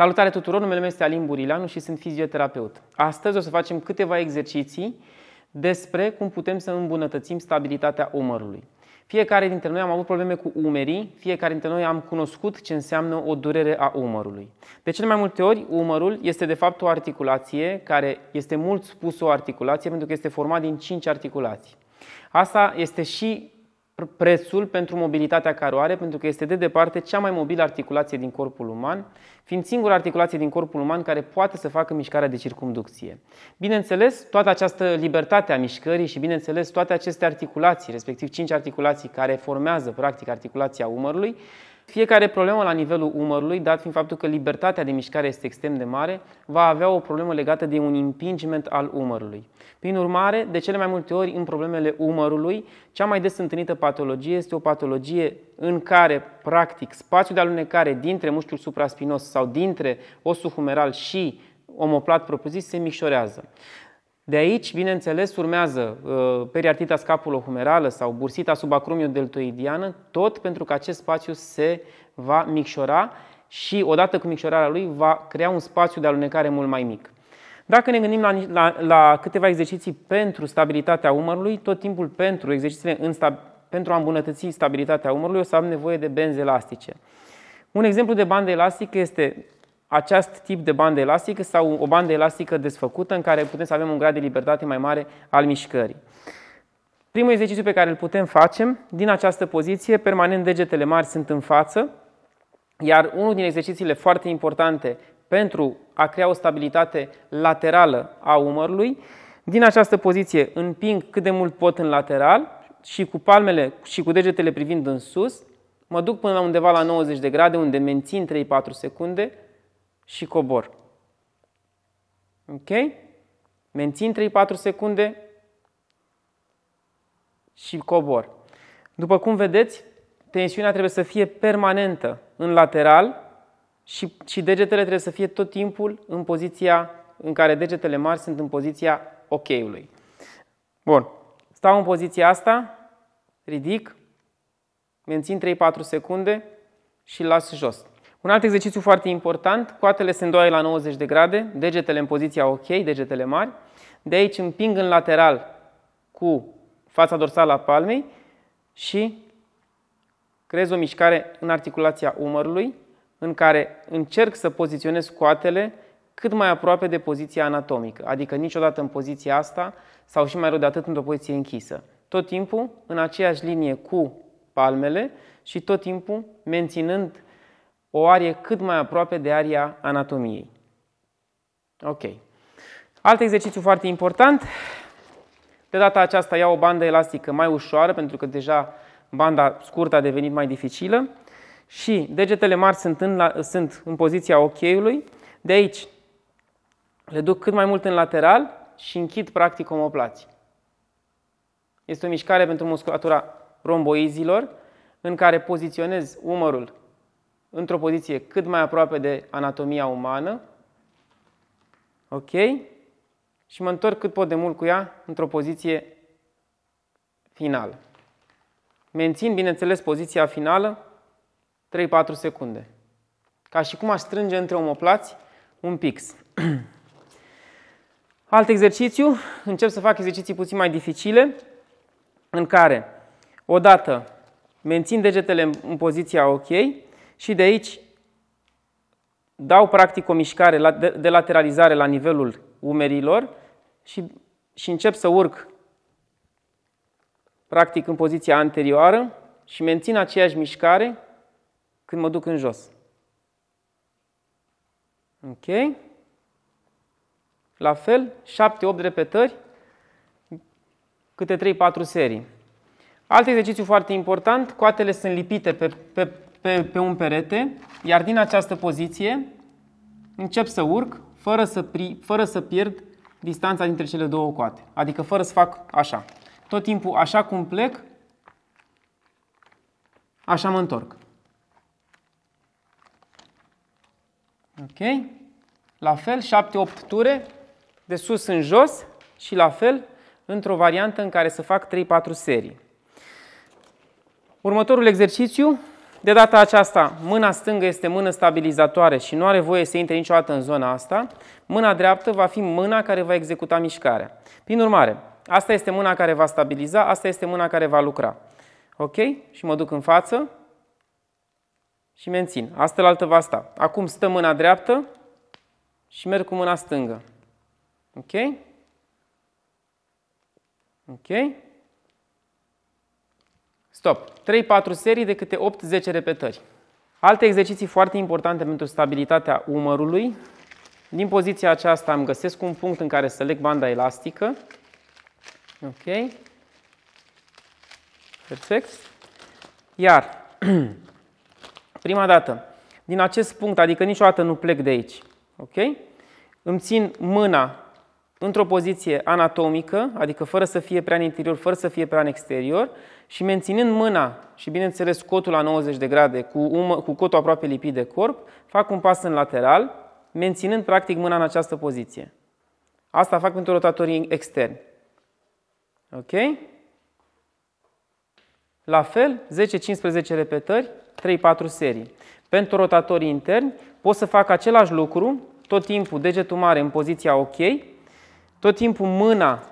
Salutare tuturor, numele meu este Alin Burilanu și sunt fizioterapeut. Astăzi o să facem câteva exerciții despre cum putem să îmbunătățim stabilitatea umărului. Fiecare dintre noi am avut probleme cu umerii, fiecare dintre noi am cunoscut ce înseamnă o durere a umărului. De cele mai multe ori, umărul este de fapt o articulație care este mult spus o articulație pentru că este format din 5 articulații. Asta este și prețul pentru mobilitatea care o are, pentru că este de departe cea mai mobilă articulație din corpul uman, fiind singura articulație din corpul uman care poate să facă mișcarea de circumducție. Bineînțeles, toată această libertate a mișcării și, bineînțeles, toate aceste articulații, respectiv cinci articulații care formează, practic, articulația umărului, fiecare problemă la nivelul umărului, dat fiind faptul că libertatea de mișcare este extrem de mare, va avea o problemă legată de un impingement al umărului. Prin urmare, de cele mai multe ori în problemele umărului, cea mai des întâlnită patologie este o patologie în care, practic, spațiul de alunecare dintre mușchiul supraspinos sau dintre osul humeral și omoplat propriu-zis se micșorează. De aici, bineînțeles, urmează uh, periartita scapulohumerală sau bursita deltoidiană, tot pentru că acest spațiu se va micșora și odată cu micșorarea lui va crea un spațiu de alunecare mult mai mic. Dacă ne gândim la, la, la câteva exerciții pentru stabilitatea umărului, tot timpul pentru exercițiile în stab- pentru a îmbunătăți stabilitatea umărului o să am nevoie de benzi elastice. Un exemplu de bandă elastică este acest tip de bandă elastică sau o bandă elastică desfăcută în care putem să avem un grad de libertate mai mare al mișcării. Primul exercițiu pe care îl putem face din această poziție, permanent degetele mari sunt în față, iar unul din exercițiile foarte importante pentru a crea o stabilitate laterală a umărului, din această poziție împing cât de mult pot în lateral și cu palmele și cu degetele privind în sus, mă duc până la undeva la 90 de grade unde mențin 3-4 secunde, și cobor. Ok? Mențin 3-4 secunde și cobor. După cum vedeți, tensiunea trebuie să fie permanentă în lateral și, și degetele trebuie să fie tot timpul în poziția în care degetele mari sunt în poziția ok-ului. Bun. Stau în poziția asta, ridic, mențin 3-4 secunde și las jos. Un alt exercițiu foarte important, coatele se îndoaie la 90 de grade, degetele în poziția ok, degetele mari. De aici împing în lateral cu fața dorsală a palmei și creez o mișcare în articulația umărului, în care încerc să poziționez coatele cât mai aproape de poziția anatomică, adică niciodată în poziția asta sau și mai rău de atât într-o poziție închisă. Tot timpul în aceeași linie cu palmele și tot timpul menținând o arie cât mai aproape de aria anatomiei. Ok. Alt exercițiu foarte important. De data aceasta iau o bandă elastică mai ușoară, pentru că deja banda scurtă a devenit mai dificilă. Și degetele mari sunt în, la, sunt în poziția ochiului. De aici le duc cât mai mult în lateral și închid practic omoplații. Este o mișcare pentru musculatura romboizilor, în care poziționez umărul într-o poziție cât mai aproape de anatomia umană. Ok? Și mă întorc cât pot de mult cu ea într-o poziție finală. Mențin, bineînțeles, poziția finală 3-4 secunde. Ca și cum aș strânge între omoplați un pix. Alt exercițiu, încep să fac exerciții puțin mai dificile, în care odată mențin degetele în poziția ok, și de aici dau practic o mișcare de lateralizare la nivelul umerilor și, și încep să urc practic în poziția anterioară și mențin aceeași mișcare când mă duc în jos. Ok? La fel, 7-8 repetări, câte 3-4 serii. Alt exercițiu foarte important, coatele sunt lipite pe, pe pe, pe un perete, iar din această poziție încep să urc fără să, pri, fără să pierd distanța dintre cele două coate, adică fără să fac așa. Tot timpul așa cum plec, așa mă întorc. Ok? La fel, 7-8 ture, de sus în jos și la fel, într-o variantă în care să fac 3-4 serii. Următorul exercițiu de data aceasta, mâna stângă este mână stabilizatoare și nu are voie să intre niciodată în zona asta. Mâna dreaptă va fi mâna care va executa mișcarea. Prin urmare, asta este mâna care va stabiliza, asta este mâna care va lucra. Ok? Și mă duc în față și mențin. Asta la altă va sta. Acum stă mâna dreaptă și merg cu mâna stângă. Ok? Ok? Stop. 3-4 serii de câte 8-10 repetări. Alte exerciții foarte importante pentru stabilitatea umărului. Din poziția aceasta îmi găsesc un punct în care să leg banda elastică. Ok. Perfect. Iar, prima dată, din acest punct, adică niciodată nu plec de aici. Ok? Îmi țin mâna într-o poziție anatomică, adică fără să fie prea în interior, fără să fie prea în exterior, și menținând mâna și, bineînțeles, cotul la 90 de grade, cu, umă, cu cotul aproape lipit de corp, fac un pas în lateral, menținând practic mâna în această poziție. Asta fac pentru rotatorii externi. Ok? La fel, 10-15 repetări, 3-4 serii. Pentru rotatorii interni pot să fac același lucru, tot timpul degetul mare în poziția OK, tot timpul mâna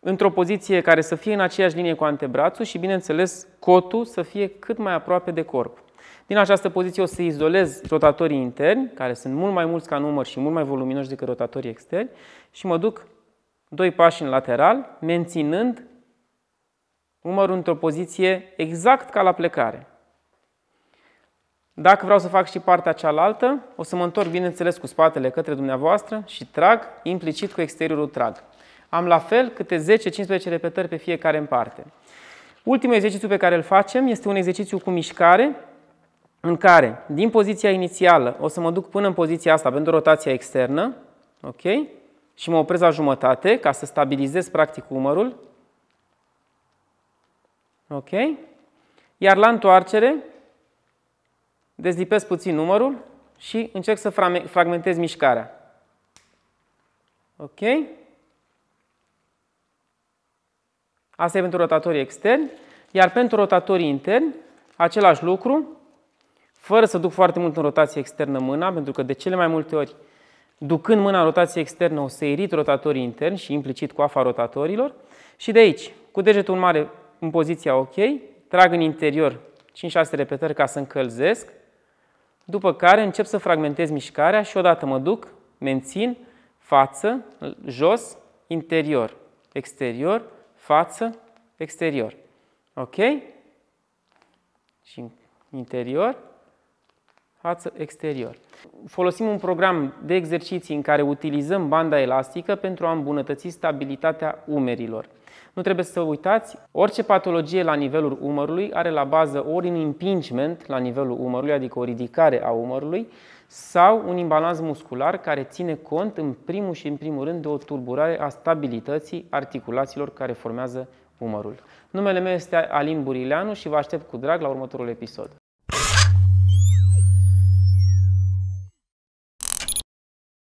într-o poziție care să fie în aceeași linie cu antebrațul și, bineînțeles, cotul să fie cât mai aproape de corp. Din această poziție o să izolez rotatorii interni, care sunt mult mai mulți ca număr și mult mai voluminoși decât rotatorii externi, și mă duc doi pași în lateral, menținând umărul într-o poziție exact ca la plecare. Dacă vreau să fac și partea cealaltă, o să mă întorc, bineînțeles, cu spatele către dumneavoastră și trag, implicit cu exteriorul trag. Am la fel câte 10-15 repetări pe fiecare în parte. Ultimul exercițiu pe care îl facem este un exercițiu cu mișcare, în care, din poziția inițială, o să mă duc până în poziția asta pentru rotația externă, ok? Și mă opresc la jumătate ca să stabilizez practic umărul, ok? Iar la întoarcere, dezlipesc puțin numărul și încerc să fragmentez mișcarea. Ok? Asta e pentru rotatorii externi. Iar pentru rotatorii interni, același lucru, fără să duc foarte mult în rotație externă mâna, pentru că de cele mai multe ori, ducând mâna în rotație externă, o să irit rotatorii interni și implicit coafa rotatorilor. Și de aici, cu degetul mare în poziția ok, trag în interior 5-6 repetări ca să încălzesc, după care încep să fragmentez mișcarea și odată mă duc, mențin, față, jos, interior, exterior, față, exterior. Ok? Și interior, față, exterior. Folosim un program de exerciții în care utilizăm banda elastică pentru a îmbunătăți stabilitatea umerilor. Nu trebuie să uitați, orice patologie la nivelul umărului are la bază ori un impingement la nivelul umărului, adică o ridicare a umărului, sau un imbalans muscular care ține cont în primul și în primul rând de o turburare a stabilității articulațiilor care formează umărul. Numele meu este Alin Burileanu și vă aștept cu drag la următorul episod.